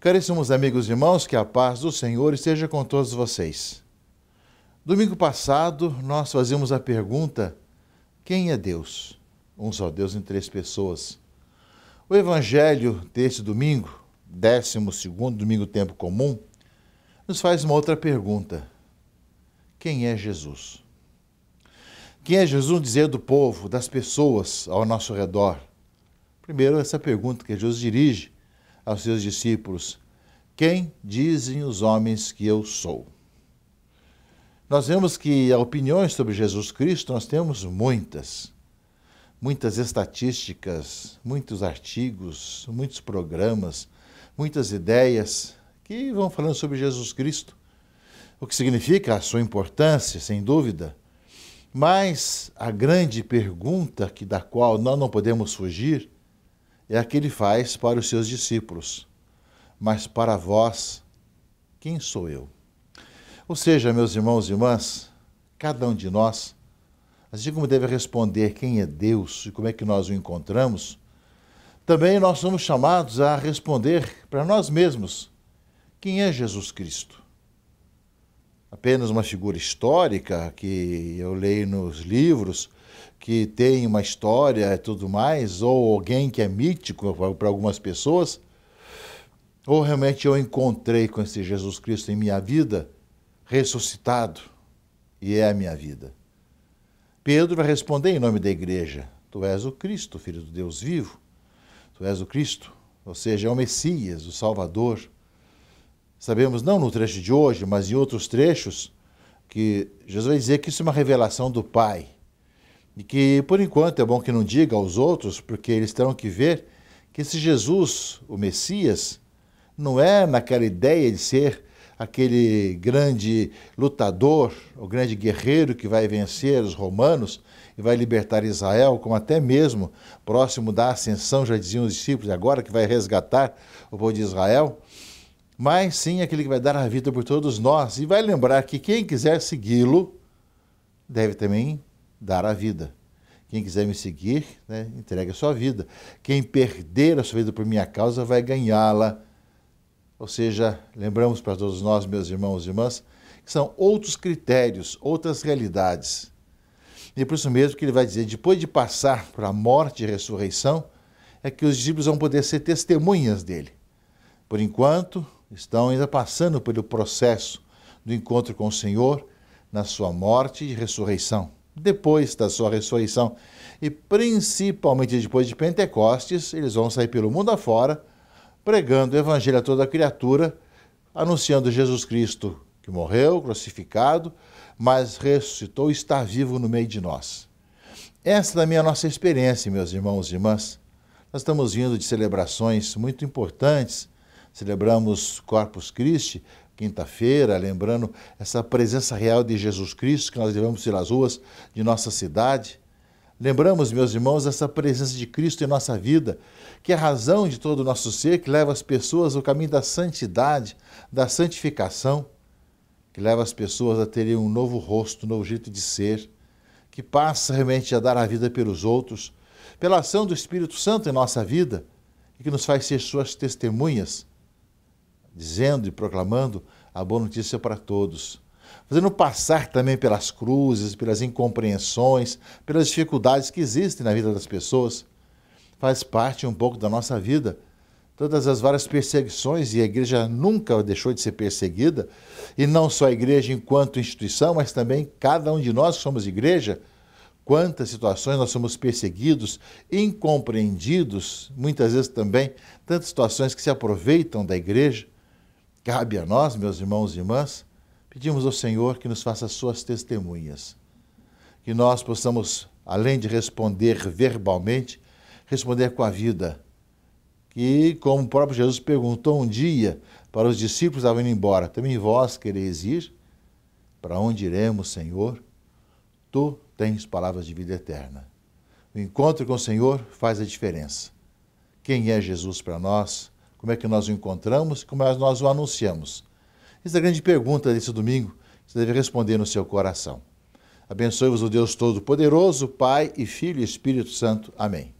Caríssimos amigos e irmãos, que a paz do Senhor esteja com todos vocês. Domingo passado, nós fazíamos a pergunta: quem é Deus? Um só Deus em três pessoas. O evangelho deste domingo, 12 domingo tempo comum, nos faz uma outra pergunta: quem é Jesus? Quem é Jesus dizer do povo, das pessoas ao nosso redor? Primeiro, essa pergunta que Jesus dirige aos seus discípulos: Quem dizem os homens que eu sou? Nós vemos que opiniões sobre Jesus Cristo nós temos muitas. Muitas estatísticas, muitos artigos, muitos programas, muitas ideias que vão falando sobre Jesus Cristo, o que significa a sua importância, sem dúvida. Mas a grande pergunta que da qual nós não podemos fugir é a que ele faz para os seus discípulos. Mas para vós, quem sou eu? Ou seja, meus irmãos e irmãs, cada um de nós, assim como deve responder quem é Deus e como é que nós o encontramos, também nós somos chamados a responder para nós mesmos quem é Jesus Cristo apenas uma figura histórica que eu leio nos livros, que tem uma história e tudo mais, ou alguém que é mítico para algumas pessoas, ou realmente eu encontrei com esse Jesus Cristo em minha vida, ressuscitado, e é a minha vida. Pedro vai responder em nome da igreja: Tu és o Cristo, filho do Deus vivo, tu és o Cristo, ou seja, é o Messias, o Salvador. Sabemos, não no trecho de hoje, mas em outros trechos, que Jesus vai dizer que isso é uma revelação do Pai. E que, por enquanto, é bom que não diga aos outros, porque eles terão que ver que esse Jesus, o Messias, não é naquela ideia de ser aquele grande lutador, o grande guerreiro que vai vencer os romanos e vai libertar Israel, como até mesmo próximo da ascensão, já diziam os discípulos, agora que vai resgatar o povo de Israel mas sim aquele que vai dar a vida por todos nós. E vai lembrar que quem quiser segui-lo deve também dar a vida. Quem quiser me seguir, né, entregue a sua vida. Quem perder a sua vida por minha causa vai ganhá-la. Ou seja, lembramos para todos nós, meus irmãos e irmãs, que são outros critérios, outras realidades. E é por isso mesmo que ele vai dizer, depois de passar por a morte e a ressurreição, é que os discípulos vão poder ser testemunhas dele. Por enquanto, estão ainda passando pelo processo do encontro com o Senhor na sua morte e ressurreição. Depois da sua ressurreição e principalmente depois de Pentecostes, eles vão sair pelo mundo afora pregando o evangelho a toda a criatura, anunciando Jesus Cristo que morreu, crucificado, mas ressuscitou e está vivo no meio de nós. Essa também é a nossa experiência, meus irmãos e irmãs. Nós estamos vindo de celebrações muito importantes Celebramos Corpus Christi, quinta-feira, lembrando essa presença real de Jesus Cristo que nós levamos pelas ruas de nossa cidade. Lembramos, meus irmãos, essa presença de Cristo em nossa vida, que é a razão de todo o nosso ser, que leva as pessoas ao caminho da santidade, da santificação, que leva as pessoas a terem um novo rosto, um novo jeito de ser, que passa realmente a dar a vida pelos outros, pela ação do Espírito Santo em nossa vida e que nos faz ser suas testemunhas dizendo e proclamando a boa notícia é para todos. Fazendo passar também pelas cruzes, pelas incompreensões, pelas dificuldades que existem na vida das pessoas. Faz parte um pouco da nossa vida. Todas as várias perseguições, e a igreja nunca deixou de ser perseguida, e não só a igreja enquanto instituição, mas também cada um de nós que somos igreja, quantas situações nós somos perseguidos, incompreendidos, muitas vezes também, tantas situações que se aproveitam da igreja. Cabe a nós, meus irmãos e irmãs, pedimos ao Senhor que nos faça suas testemunhas, que nós possamos, além de responder verbalmente, responder com a vida. Que, como o próprio Jesus perguntou um dia para os discípulos que estavam indo embora, também vós quereis ir? Para onde iremos, Senhor? Tu tens palavras de vida eterna. O encontro com o Senhor faz a diferença. Quem é Jesus para nós? como é que nós o encontramos e como é que nós o anunciamos. Essa é a grande pergunta desse domingo que você deve responder no seu coração. Abençoe-vos o Deus Todo-Poderoso, Pai e Filho e Espírito Santo. Amém.